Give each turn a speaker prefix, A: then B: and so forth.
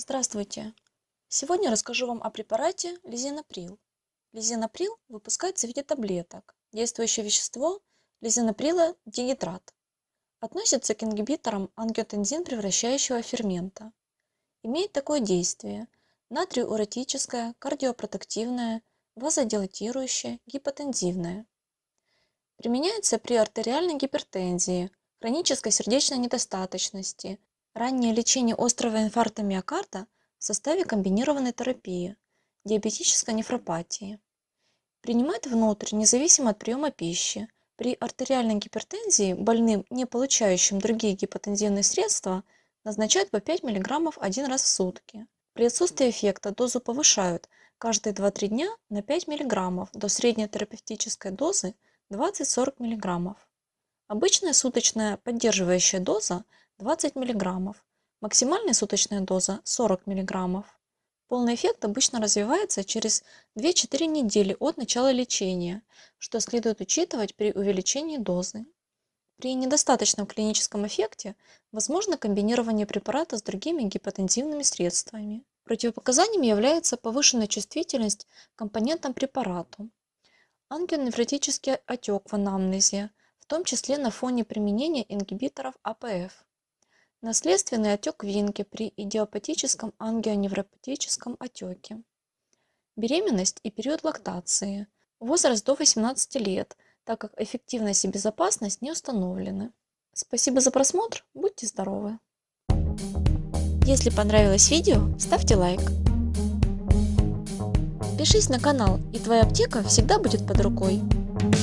A: Здравствуйте! Сегодня расскажу вам о препарате лизинаприл. Лизинаприл выпускается в виде таблеток. Действующее вещество лизинаприла – дигидрат. Относится к ингибиторам ангиотензин превращающего фермента. Имеет такое действие – натриуретическое, кардиопротективное, вазодилатирующее, гипотензивное. Применяется при артериальной гипертензии, хронической сердечной недостаточности, раннее лечение острого инфаркта миокарда в составе комбинированной терапии, диабетической нефропатии. Принимать внутрь, независимо от приема пищи. При артериальной гипертензии больным, не получающим другие гипотензивные средства, назначают по 5 мг один раз в сутки. При отсутствии эффекта дозу повышают каждые 2-3 дня на 5 мг до средней терапевтической дозы 20-40 мг. Обычная суточная поддерживающая доза 20 мг. Максимальная суточная доза 40 мг. Полный эффект обычно развивается через 2-4 недели от начала лечения, что следует учитывать при увеличении дозы. При недостаточном клиническом эффекте возможно комбинирование препарата с другими гипотензивными средствами. Противопоказанием является повышенная чувствительность к компонентам препарату, ангионефротический отек в анамнезе, в том числе на фоне применения ингибиторов АПФ. Наследственный отек венки при идиопатическом ангионевропатическом отеке. Беременность и период лактации. Возраст до 18 лет, так как эффективность и безопасность не установлены. Спасибо за просмотр, будьте здоровы! Если понравилось видео, ставьте лайк. Пишись на канал, и твоя аптека всегда будет под рукой.